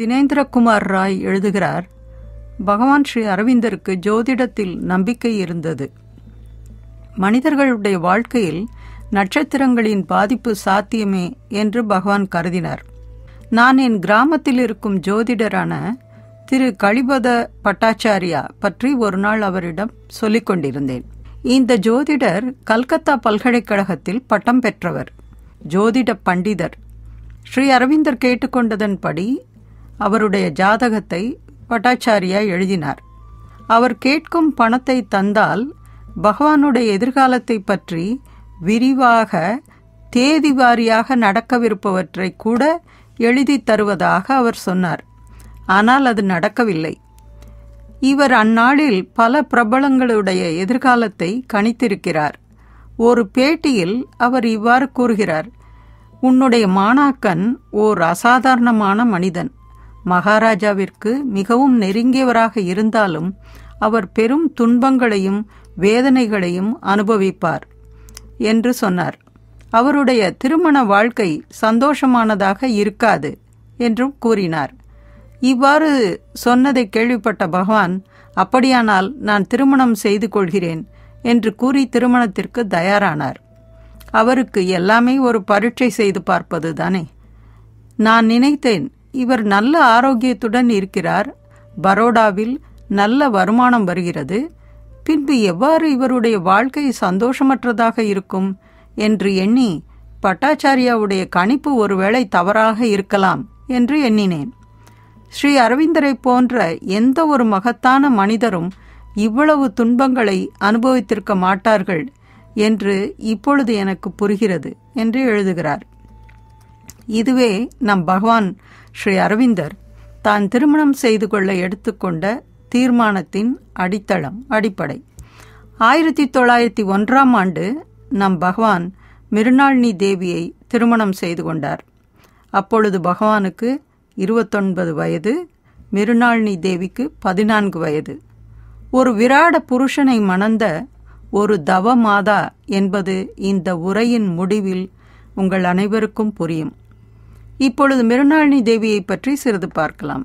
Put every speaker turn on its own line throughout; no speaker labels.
தினேந்திரகுமார் ராய் எழுதுகிறார் பகவான் ஸ்ரீ அரவிந்தருக்கு ஜோதிடத்தில் நம்பிக்கை இருந்தது மனிதர்களுடைய வாழ்க்கையில் நட்சத்திரங்களின் பாதிப்பு சாத்தியமே என்று பகவான் கருதினார் நான் என் கிராமத்தில் இருக்கும் ஜோதிடரான திரு களிபத பட்டாச்சாரியா பற்றி ஒரு நாள் அவரிடம் சொல்லிக் கொண்டிருந்தேன் இந்த ஜோதிடர் கல்கத்தா பல்கலைக்கழகத்தில் பட்டம் பெற்றவர் ஜோதிட பண்டிதர் ஸ்ரீ அரவிந்தர் கேட்டுக்கொண்டதன்படி அவருடைய ஜாதகத்தை பட்டாச்சாரியா எழுதினார் அவர் கேட்கும் பணத்தை தந்தால் பகவானுடைய எதிர்காலத்தை பற்றி விரிவாக தேதி வாரியாக நடக்கவிருப்பவற்றை கூட எழுதி தருவதாக அவர் சொன்னார் ஆனால் அது நடக்கவில்லை இவர் அந்நாளில் பல பிரபலங்களுடைய எதிர்காலத்தை கணித்திருக்கிறார் ஒரு பேட்டியில் அவர் இவ்வாறு கூறுகிறார் உன்னுடைய மாணாக்கன் ஓர் அசாதாரணமான மனிதன் மகாராஜாவிற்கு மிகவும் நெருங்கியவராக இருந்தாலும் அவர் பெரும் துன்பங்களையும் வேதனைகளையும் அனுபவிப்பார் என்று சொன்னார் அவருடைய திருமண வாழ்க்கை சந்தோஷமானதாக இருக்காது என்றும் கூறினார் இவ்வாறு சொன்னதை கேள்விப்பட்ட பகவான் அப்படியானால் நான் திருமணம் செய்து கொள்கிறேன் என்று கூறி திருமணத்திற்கு தயாரானார் அவருக்கு எல்லாமே ஒரு பரீட்சை செய்து பார்ப்பது தானே நான் நினைத்தேன் இவர் நல்ல ஆரோக்கியத்துடன் இருக்கிறார் பரோடாவில் நல்ல வருமானம் வருகிறது பின்பு எவ்வாறு இவருடைய வாழ்க்கை சந்தோஷமற்றதாக இருக்கும் என்று எண்ணி பட்டாச்சாரியாவுடைய கணிப்பு ஒருவேளை தவறாக இருக்கலாம் என்று எண்ணினேன் ஸ்ரீ அரவிந்தரை போன்ற எந்த ஒரு மகத்தான மனிதரும் இவ்வளவு துன்பங்களை அனுபவித்திருக்க மாட்டார்கள் என்று இப்பொழுது எனக்கு புரிகிறது என்று எழுதுகிறார் இதுவே நம் பகவான் ஸ்ரீ அரவிந்தர் தான் திருமணம் செய்து கொள்ள எடுத்துக்கொண்ட தீர்மானத்தின் அடித்தளம் அடிப்படை ஆயிரத்தி தொள்ளாயிரத்தி ஒன்றாம் ஆண்டு நம் பகவான் மிருணாளினி தேவியை திருமணம் செய்து கொண்டார் அப்பொழுது பகவானுக்கு இருபத்தொன்பது வயது மிருணாளினி தேவிக்கு பதினான்கு வயது ஒரு விராட புருஷனை மணந்த ஒரு தவ மாதா என்பது இந்த உரையின் முடிவில் உங்கள் அனைவருக்கும் புரியும் இப்பொழுது மிருணாளினி தேவியை பற்றி சிறிது பார்க்கலாம்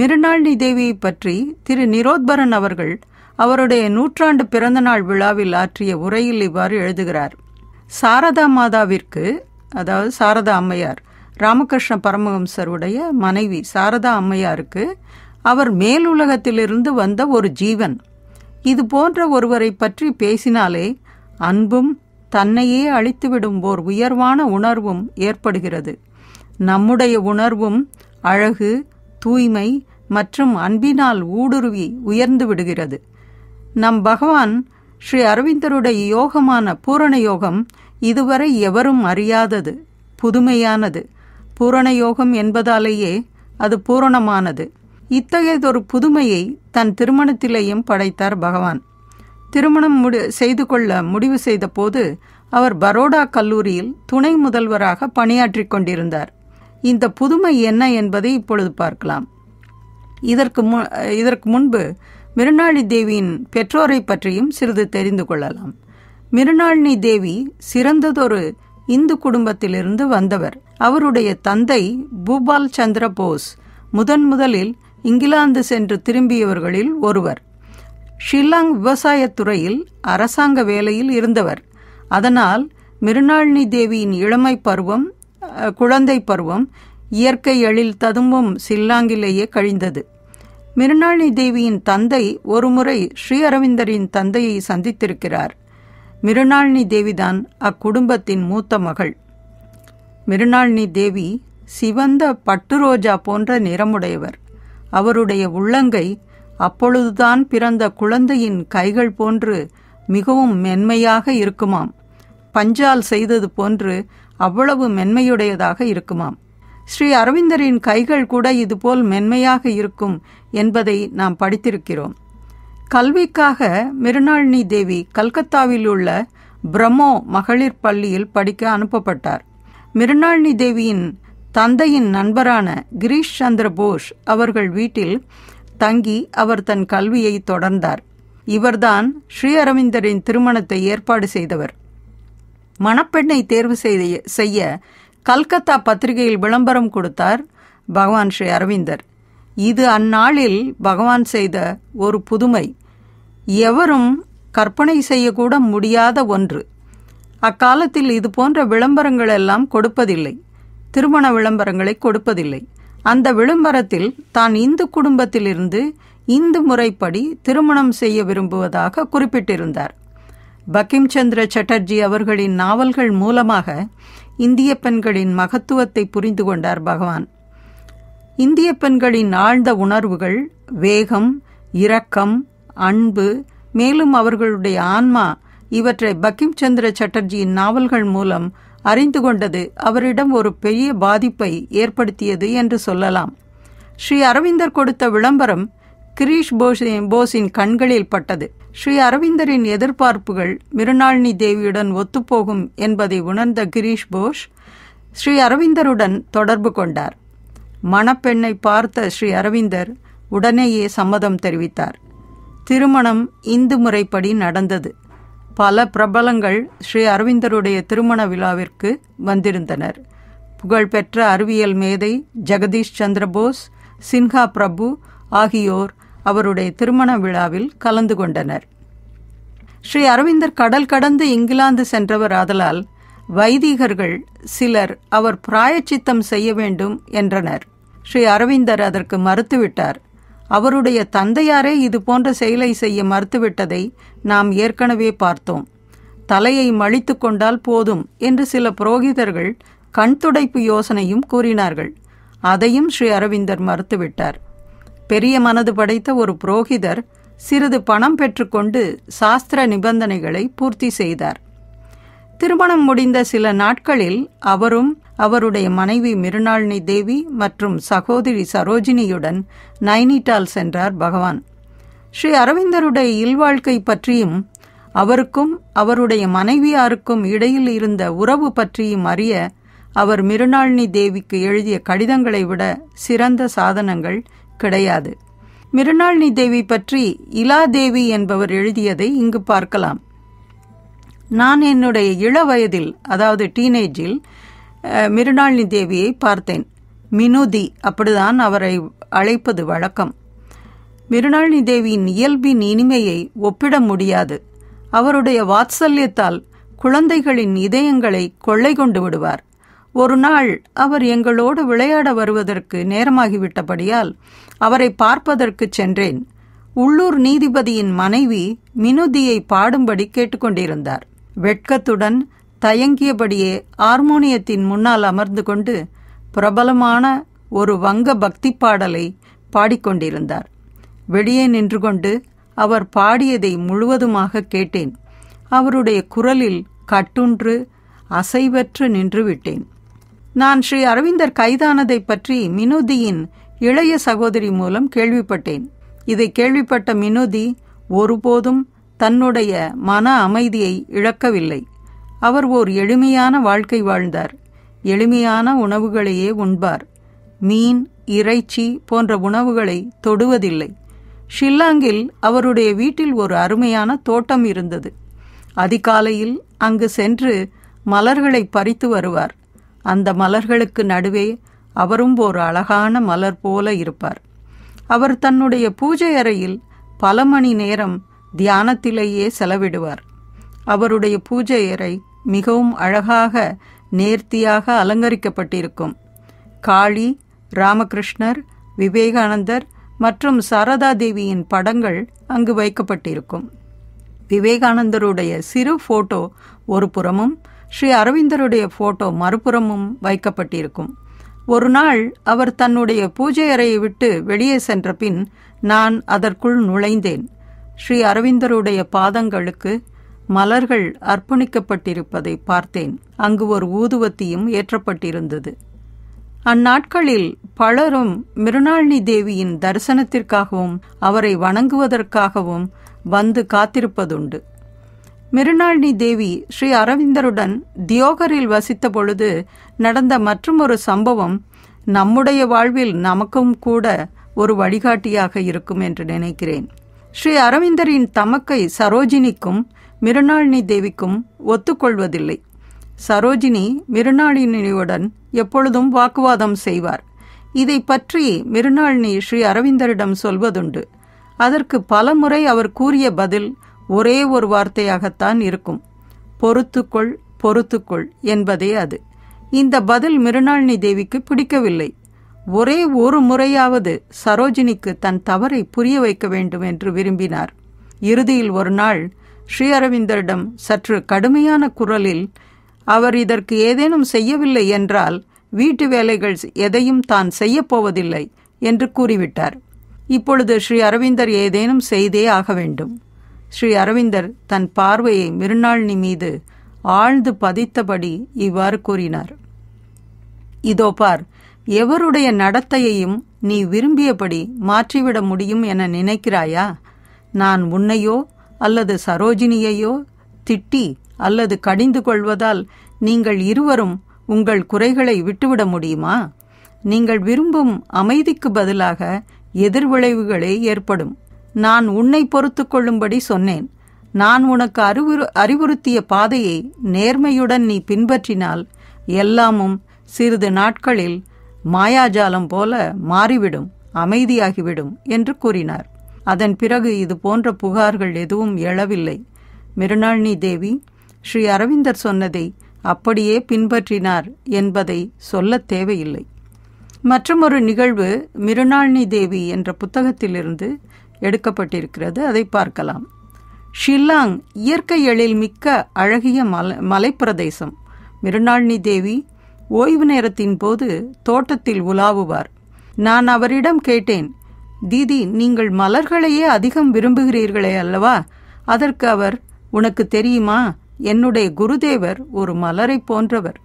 மிருணாளினி தேவியை பற்றி திரு நிரோத்பரன் அவர்கள் அவருடைய நூற்றாண்டு பிறந்தநாள் விழாவில் ஆற்றிய உரையில் இவ்வாறு எழுதுகிறார் சாரதா மாதாவிற்கு அதாவது சாரதா அம்மையார் ராமகிருஷ்ண பரமஹம்சருடைய மனைவி சாரதா அம்மையாருக்கு அவர் மேலுலகத்திலிருந்து வந்த ஒரு ஜீவன் இது போன்ற ஒருவரை பற்றி பேசினாலே அன்பும் தன்னையே அழித்துவிடும் ஓர் உயர்வான உணர்வும் ஏற்படுகிறது நம்முடைய உணர்வும் அழகு தூய்மை மற்றும் அன்பினால் ஊடுருவி உயர்ந்து விடுகிறது நம் பகவான் ஸ்ரீ அரவிந்தருடைய யோகமான பூரண யோகம் இதுவரை எவரும் அறியாதது புதுமையானது பூரண யோகம் என்பதாலேயே அது பூரணமானது இத்தகையதொரு புதுமையை தன் திருமணத்திலேயும் படைத்தார் பகவான் திருமணம் முடி செய்து கொள்ள முடிவு செய்தபோது அவர் பரோடா கல்லூரியில் துணை முதல்வராக பணியாற்றி கொண்டிருந்தார் இந்த புதுமை என்ன என்பதை இப்பொழுது பார்க்கலாம் இதற்கு மு இதற்கு முன்பு மிருணாளி தேவியின் பெற்றோரை பற்றியும் சிறிது தெரிந்து கொள்ளலாம் மிருணாளினி தேவி சிறந்ததொரு இந்து குடும்பத்திலிருந்து வந்தவர் அவருடைய தந்தை பூபால் சந்திர போஸ் முதன் முதலில் இங்கிலாந்து சென்று திரும்பியவர்களில் ஒருவர் ஷில்லாங் விவசாயத் துறையில் அரசாங்க வேலையில் இருந்தவர் அதனால் மிருணாளினி தேவியின் இளமை பருவம் குழந்தை பருவம் இயற்கை எழில் ததும்பும் சில்லாங்கிலேயே கழிந்தது மிருணாளி தேவியின் தந்தை ஒருமுறை ஸ்ரீ அரவிந்தரின் தந்தையை சந்தித்திருக்கிறார் மிருணாளினி தேவிதான் அக்குடும்பத்தின் மூத்த மகள் மிருணாளினி தேவி சிவந்த பட்டு ரோஜா போன்ற நிறமுடையவர் அவருடைய உள்ளங்கை அப்பொழுதுதான் பிறந்த குழந்தையின் கைகள் போன்று மிகவும் மென்மையாக இருக்குமாம் பஞ்சால் செய்தது போன்று அவ்வளவு மென்மையுடையதாக இருக்குமாம் ஸ்ரீ அரவிந்தரின் கைகள் கூட இதுபோல் மென்மையாக இருக்கும் என்பதை நாம் படித்திருக்கிறோம் கல்விக்காக மிருணாளினி தேவி கல்கத்தாவில் உள்ள பிரம்மோ மகளிர் பள்ளியில் படிக்க அனுப்பப்பட்டார் மிருணாளினி தேவியின் தந்தையின் நண்பரான கிரீஷ் சந்திர போஸ் அவர்கள் வீட்டில் தங்கி அவர் தன் கல்வியை தொடர்ந்தார் இவர்தான் ஸ்ரீ அரவிந்தரின் திருமணத்தை ஏற்பாடு செய்தவர் மணப்பெண்ணை தேர்வு செய்ய கல்கத்தா பத்திரிகையில் விளம்பரம் கொடுத்தார் பகவான் ஸ்ரீ அரவிந்தர் இது அந்நாளில் பகவான் செய்த ஒரு புதுமை எவரும் கற்பனை செய்யக்கூட முடியாத ஒன்று அக்காலத்தில் இது போன்ற விளம்பரங்கள் எல்லாம் கொடுப்பதில்லை திருமண விளம்பரங்களை கொடுப்பதில்லை அந்த விளம்பரத்தில் தான் இந்து குடும்பத்திலிருந்து இந்து முறைப்படி திருமணம் செய்ய விரும்புவதாக குறிப்பிட்டிருந்தார் பக்கிம் சந்திர சட்டர்ஜி அவர்களின் நாவல்கள் மூலமாக இந்திய பெண்களின் மகத்துவத்தை புரிந்து கொண்டார் பகவான் இந்திய பெண்களின் ஆழ்ந்த உணர்வுகள் வேகம் இரக்கம் அன்பு மேலும் அவர்களுடைய ஆன்மா இவற்றை பக்கிம் சந்திர சட்டர்ஜியின் நாவல்கள் மூலம் அறிந்து கொண்டது அவரிடம் ஒரு பெரிய பாதிப்பை ஏற்படுத்தியது என்று சொல்லலாம் ஸ்ரீ அரவிந்தர் கொடுத்த விளம்பரம் கிரீஷ் போஷின் போஸின் கண்களில் பட்டது ஸ்ரீ அரவிந்தரின் எதிர்பார்ப்புகள் மிருணாளினி தேவியுடன் ஒத்துப்போகும் என்பதை உணர்ந்த கிரீஷ் போஸ் ஸ்ரீ அரவிந்தருடன் தொடர்பு கொண்டார் மணப்பெண்ணை பார்த்த ஸ்ரீ அரவிந்தர் உடனேயே சம்மதம் தெரிவித்தார் திருமணம் இந்து முறைப்படி நடந்தது பல பிரபலங்கள் ஸ்ரீ அரவிந்தருடைய திருமண விழாவிற்கு வந்திருந்தனர் புகழ்பெற்ற அறிவியல் மேதை ஜெகதீஷ் சந்திரபோஸ் சின்ஹா பிரபு ஆகியோர் அவருடைய திருமண விழாவில் கலந்து கொண்டனர் ஸ்ரீ அரவிந்தர் கடல் கடந்து இங்கிலாந்து சென்றவர் ஆதலால் வைதிகர்கள் சிலர் அவர் பிராயச்சித்தம் செய்ய வேண்டும் என்றனர் ஸ்ரீ அரவிந்தர் அதற்கு மறுத்துவிட்டார் அவருடைய தந்தையாரே இது போன்ற செயலை செய்ய மறுத்துவிட்டதை நாம் ஏற்கனவே பார்த்தோம் தலையை மழித்து கொண்டால் போதும் என்று சில புரோகிதர்கள் கண்துடைப்பு யோசனையும் கூறினார்கள் அதையும் ஸ்ரீ அரவிந்தர் மறுத்துவிட்டார் பெரிய மனது படைத்த ஒரு புரோகிதர் சிறிது பணம் பெற்றுக்கொண்டு சாஸ்திர நிபந்தனைகளை பூர்த்தி செய்தார் திருமணம் முடிந்த சில நாட்களில் அவரும் அவருடைய மனைவி மிருணாளினி தேவி மற்றும் சகோதரி சரோஜினியுடன் நைனிட்டால் சென்றார் பகவான் ஸ்ரீ அரவிந்தருடைய இல்வாழ்க்கை பற்றியும் அவருக்கும் அவருடைய மனைவியாருக்கும் இடையில் இருந்த உறவு பற்றியும் அறிய அவர் மிருணாளினி தேவிக்கு எழுதிய கடிதங்களை விட சிறந்த சாதனங்கள் கிடையாது மிருணாளினி தேவி பற்றி இலா தேவி என்பவர் எழுதியதை இங்கு பார்க்கலாம் நான் என்னுடைய இள வயதில் அதாவது டீனேஜில் மிருணாளினி தேவியை பார்த்தேன் மினுதி அப்படிதான் அவரை அழைப்பது வழக்கம் மிருணாளினி தேவியின் இயல்பின் இனிமையை ஒப்பிட முடியாது அவருடைய வாத்சல்யத்தால் குழந்தைகளின் இதயங்களை கொள்ளை கொண்டு விடுவார் ஒரு நாள் அவர் எங்களோடு விளையாட வருவதற்கு நேரமாகிவிட்டபடியால் அவரை பார்ப்பதற்கு சென்றேன் உள்ளூர் நீதிபதியின் மனைவி மினுதியை பாடும்படி கேட்டுக்கொண்டிருந்தார் வெட்கத்துடன் தயங்கியபடியே ஹார்மோனியத்தின் முன்னால் அமர்ந்து கொண்டு பிரபலமான ஒரு வங்க பக்தி பாடலை பாடிக்கொண்டிருந்தார் வெளியே நின்று கொண்டு அவர் பாடியதை முழுவதுமாக கேட்டேன் அவருடைய குரலில் கட்டுன்று அசைவற்று நின்றுவிட்டேன் நான் ஸ்ரீ அரவிந்தர் கைதானதை பற்றி மினோதியின் இளைய சகோதரி மூலம் கேள்விப்பட்டேன் இதை கேள்விப்பட்ட மினோதி ஒருபோதும் தன்னுடைய மன அமைதியை இழக்கவில்லை அவர் ஓர் எளிமையான வாழ்க்கை வாழ்ந்தார் எளிமையான உணவுகளையே உண்பார் மீன் இறைச்சி போன்ற உணவுகளை தொடுவதில்லை ஷில்லாங்கில் அவருடைய வீட்டில் ஒரு அருமையான தோட்டம் இருந்தது அதிகாலையில் அங்கு சென்று மலர்களை பறித்து வருவார் அந்த மலர்களுக்கு நடுவே அவரும் ஒரு அழகான மலர் போல இருப்பார் அவர் தன்னுடைய பூஜை அறையில் பல மணி நேரம் தியானத்திலேயே செலவிடுவார் அவருடைய பூஜை அறை மிகவும் அழகாக நேர்த்தியாக அலங்கரிக்கப்பட்டிருக்கும் காளி ராமகிருஷ்ணர் விவேகானந்தர் மற்றும் சாரதா தேவியின் படங்கள் அங்கு வைக்கப்பட்டிருக்கும் விவேகானந்தருடைய சிறு ஃபோட்டோ ஒரு புறமும் ஸ்ரீ அரவிந்தருடைய போட்டோ மறுபுறமும் வைக்கப்பட்டிருக்கும் ஒரு நாள் அவர் தன்னுடைய பூஜை அறையை விட்டு வெளியே சென்ற பின் நான் அதற்குள் நுழைந்தேன் ஸ்ரீ அரவிந்தருடைய பாதங்களுக்கு மலர்கள் அர்ப்பணிக்கப்பட்டிருப்பதை பார்த்தேன் அங்கு ஒரு ஊதுவத்தியும் ஏற்றப்பட்டிருந்தது அந்நாட்களில் பலரும் மிருணாளினி தேவியின் தரிசனத்திற்காகவும் அவரை வணங்குவதற்காகவும் வந்து காத்திருப்பதுண்டு மிருணாளினி தேவி ஸ்ரீ அரவிந்தருடன் தியோகரில் வசித்த பொழுது நடந்த ஒரு சம்பவம் நம்முடைய வாழ்வில் நமக்கும் கூட ஒரு வழிகாட்டியாக இருக்கும் என்று நினைக்கிறேன் ஸ்ரீ அரவிந்தரின் தமக்கை சரோஜினிக்கும் மிருணாளினி தேவிக்கும் ஒத்துக்கொள்வதில்லை சரோஜினி மிருணாளினியுடன் எப்பொழுதும் வாக்குவாதம் செய்வார் இதை பற்றி மிருணாளினி ஸ்ரீ அரவிந்தரிடம் சொல்வதுண்டு அதற்கு பல முறை அவர் கூறிய பதில் ஒரே ஒரு வார்த்தையாகத்தான் இருக்கும் பொறுத்துக்கொள் பொறுத்துக்கொள் என்பதே அது இந்த பதில் மிருணாளினி தேவிக்கு பிடிக்கவில்லை ஒரே ஒரு முறையாவது சரோஜினிக்கு தன் தவறை புரிய வைக்க வேண்டும் என்று விரும்பினார் இறுதியில் ஒரு நாள் ஸ்ரீ அரவிந்தரிடம் சற்று கடுமையான குரலில் அவர் இதற்கு ஏதேனும் செய்யவில்லை என்றால் வீட்டு வேலைகள் எதையும் தான் செய்யப்போவதில்லை என்று கூறிவிட்டார் இப்பொழுது ஸ்ரீ அரவிந்தர் ஏதேனும் செய்தே ஆக வேண்டும் ஸ்ரீ அரவிந்தர் தன் பார்வையை மிருநாளினி மீது ஆழ்ந்து பதித்தபடி இவ்வாறு கூறினார் இதோ பார் எவருடைய நடத்தையையும் நீ விரும்பியபடி மாற்றிவிட முடியும் என நினைக்கிறாயா நான் உன்னையோ அல்லது சரோஜினியையோ திட்டி அல்லது கடிந்து கொள்வதால் நீங்கள் இருவரும் உங்கள் குறைகளை விட்டுவிட முடியுமா நீங்கள் விரும்பும் அமைதிக்கு பதிலாக எதிர்விளைவுகளே ஏற்படும் நான் உன்னை பொறுத்து கொள்ளும்படி சொன்னேன் நான் உனக்கு அறிவுறு அறிவுறுத்திய பாதையை நேர்மையுடன் நீ பின்பற்றினால் எல்லாமும் சிறிது நாட்களில் மாயாஜாலம் போல மாறிவிடும் அமைதியாகிவிடும் என்று கூறினார் அதன் பிறகு இது போன்ற புகார்கள் எதுவும் எழவில்லை மிருணாளினி தேவி ஸ்ரீ அரவிந்தர் சொன்னதை அப்படியே பின்பற்றினார் என்பதை சொல்ல தேவையில்லை மற்றமொரு நிகழ்வு மிருணாளினி தேவி என்ற புத்தகத்திலிருந்து எடுக்கப்பட்டிருக்கிறது அதை பார்க்கலாம் ஷில்லாங் இயற்கை எழில் மிக்க அழகிய மலை மலைப்பிரதேசம் மிருநாள்னி தேவி ஓய்வு நேரத்தின் போது தோட்டத்தில் உலாவுவார் நான் அவரிடம் கேட்டேன் தீதி நீங்கள் மலர்களையே அதிகம் விரும்புகிறீர்களே அல்லவா அதற்கு அவர் உனக்கு தெரியுமா என்னுடைய குருதேவர் ஒரு மலரை போன்றவர்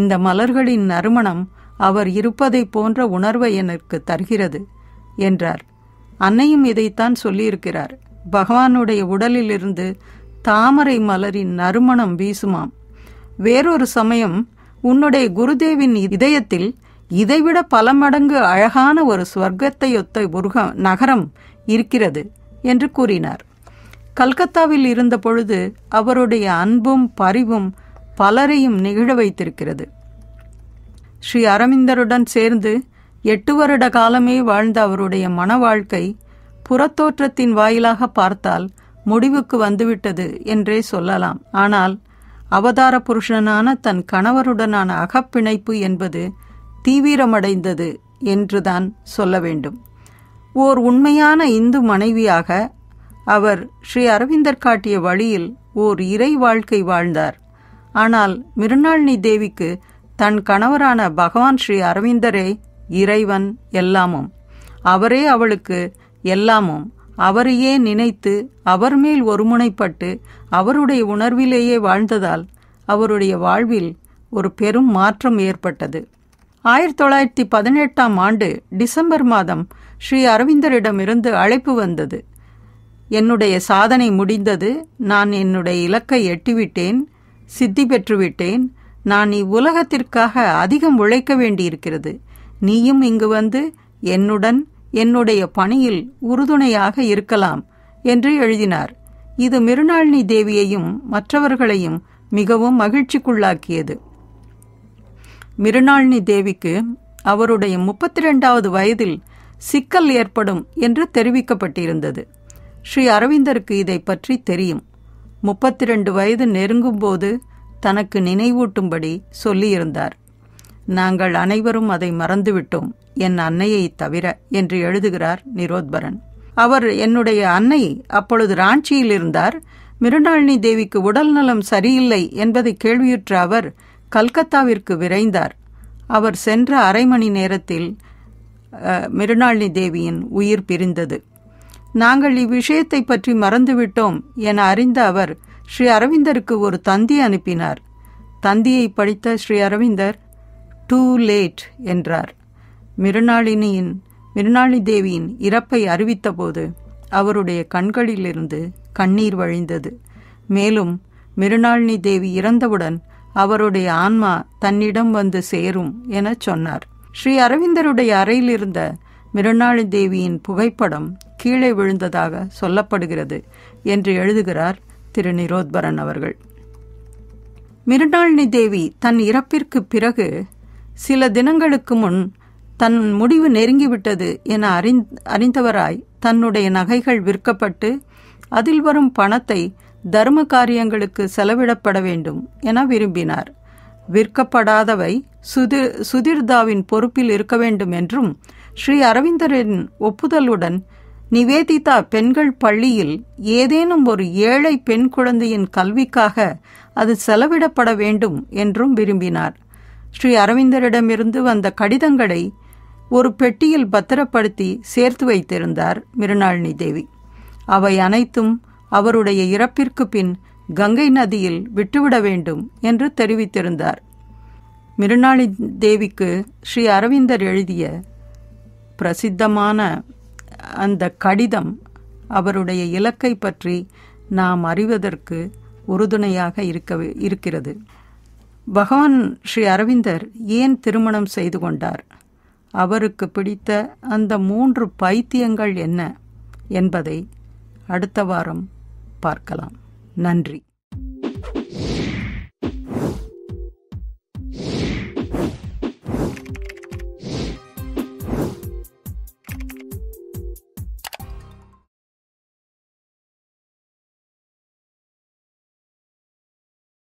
இந்த மலர்களின் நறுமணம் அவர் இருப்பதை போன்ற உணர்வை எனக்கு தருகிறது என்றார் அன்னையும் இதைத்தான் சொல்லியிருக்கிறார் பகவானுடைய உடலிலிருந்து தாமரை மலரின் நறுமணம் வீசுமாம் வேறொரு சமயம் உன்னுடைய குருதேவின் இதயத்தில் இதைவிட பல மடங்கு அழகான ஒரு ஸ்வர்க்கத்தையொத்த உருக நகரம் இருக்கிறது என்று கூறினார் கல்கத்தாவில் இருந்த பொழுது அவருடைய அன்பும் பரிவும் பலரையும் நிகழ வைத்திருக்கிறது ஸ்ரீ அரவிந்தருடன் சேர்ந்து எட்டு வருட காலமே வாழ்ந்த அவருடைய மன வாழ்க்கை புறத்தோற்றத்தின் வாயிலாக பார்த்தால் முடிவுக்கு வந்துவிட்டது என்றே சொல்லலாம் ஆனால் அவதார புருஷனான தன் கணவருடனான அகப்பிணைப்பு என்பது தீவிரமடைந்தது என்றுதான் சொல்ல வேண்டும் ஓர் உண்மையான இந்து மனைவியாக அவர் ஸ்ரீ அரவிந்தர் காட்டிய வழியில் ஓர் இறை வாழ்க்கை வாழ்ந்தார் ஆனால் மிருணாளினி தேவிக்கு தன் கணவரான பகவான் ஸ்ரீ அரவிந்தரே இறைவன் எல்லாமும் அவரே அவளுக்கு எல்லாமும் அவரையே நினைத்து அவர் மேல் ஒருமுனைப்பட்டு அவருடைய உணர்விலேயே வாழ்ந்ததால் அவருடைய வாழ்வில் ஒரு பெரும் மாற்றம் ஏற்பட்டது ஆயிரத்தி தொள்ளாயிரத்தி பதினெட்டாம் ஆண்டு டிசம்பர் மாதம் ஸ்ரீ அரவிந்தரிடமிருந்து அழைப்பு வந்தது என்னுடைய சாதனை முடிந்தது நான் என்னுடைய இலக்கை எட்டிவிட்டேன் சித்தி பெற்றுவிட்டேன் நான் இவ்வுலகத்திற்காக அதிகம் உழைக்க வேண்டியிருக்கிறது நீயும் இங்கு வந்து என்னுடன் என்னுடைய பணியில் உறுதுணையாக இருக்கலாம் என்று எழுதினார் இது மிருணாளினி தேவியையும் மற்றவர்களையும் மிகவும் மகிழ்ச்சிக்குள்ளாக்கியது மிருணாளினி தேவிக்கு அவருடைய முப்பத்தி ரெண்டாவது வயதில் சிக்கல் ஏற்படும் என்று தெரிவிக்கப்பட்டிருந்தது ஸ்ரீ அரவிந்தருக்கு இதை பற்றி தெரியும் முப்பத்தி ரெண்டு வயது நெருங்கும்போது தனக்கு நினைவூட்டும்படி சொல்லியிருந்தார் நாங்கள் அனைவரும் அதை மறந்துவிட்டோம் என் அன்னையை தவிர என்று எழுதுகிறார் நிரோத்பரன் அவர் என்னுடைய அன்னை அப்பொழுது ராஞ்சியில் இருந்தார் மிருணாளினி தேவிக்கு உடல் நலம் சரியில்லை என்பதை கேள்வியுற்ற அவர் கல்கத்தாவிற்கு விரைந்தார் அவர் சென்ற அரை மணி நேரத்தில் மிருணாளினி தேவியின் உயிர் பிரிந்தது நாங்கள் இவ்விஷயத்தை பற்றி மறந்துவிட்டோம் என அறிந்த அவர் ஸ்ரீ அரவிந்தருக்கு ஒரு தந்தி அனுப்பினார் தந்தியை படித்த ஸ்ரீ அரவிந்தர் டூ லேட் என்றார் மிருணாளினியின் மிருணாளி தேவியின் இறப்பை அறிவித்தபோது அவருடைய கண்களிலிருந்து கண்ணீர் வழிந்தது மேலும் மிருணாளினி தேவி இறந்தவுடன் அவருடைய ஆன்மா தன்னிடம் வந்து சேரும் என சொன்னார் ஸ்ரீ அரவிந்தருடைய அறையில் இருந்த மிருணாளி தேவியின் புகைப்படம் கீழே விழுந்ததாக சொல்லப்படுகிறது என்று எழுதுகிறார் திரு நிரோத்பரன் அவர்கள் மிருணாளினி தேவி தன் இறப்பிற்கு பிறகு சில தினங்களுக்கு முன் தன் முடிவு நெருங்கிவிட்டது என அறிந் அறிந்தவராய் தன்னுடைய நகைகள் விற்கப்பட்டு அதில் வரும் பணத்தை தர்ம காரியங்களுக்கு செலவிடப்பட வேண்டும் என விரும்பினார் விற்கப்படாதவை சுதிர் சுதிர்தாவின் பொறுப்பில் இருக்க வேண்டும் என்றும் ஸ்ரீ அரவிந்தரின் ஒப்புதலுடன் நிவேதிதா பெண்கள் பள்ளியில் ஏதேனும் ஒரு ஏழை பெண் குழந்தையின் கல்விக்காக அது செலவிடப்பட வேண்டும் என்றும் விரும்பினார் ஸ்ரீ அரவிந்தரிடமிருந்து வந்த கடிதங்களை ஒரு பெட்டியில் பத்திரப்படுத்தி சேர்த்து வைத்திருந்தார் மிருணாளினி தேவி அவை அனைத்தும் அவருடைய இறப்பிற்கு பின் கங்கை நதியில் விட்டுவிட வேண்டும் என்று தெரிவித்திருந்தார் மிருணாளி தேவிக்கு ஸ்ரீ அரவிந்தர் எழுதிய பிரசித்தமான அந்த கடிதம் அவருடைய இலக்கை பற்றி நாம் அறிவதற்கு உறுதுணையாக இருக்க இருக்கிறது பகவான் ஸ்ரீ அரவிந்தர் ஏன் திருமணம் செய்து கொண்டார் அவருக்கு பிடித்த அந்த மூன்று பைத்தியங்கள் என்ன என்பதை அடுத்த வாரம் பார்க்கலாம் நன்றி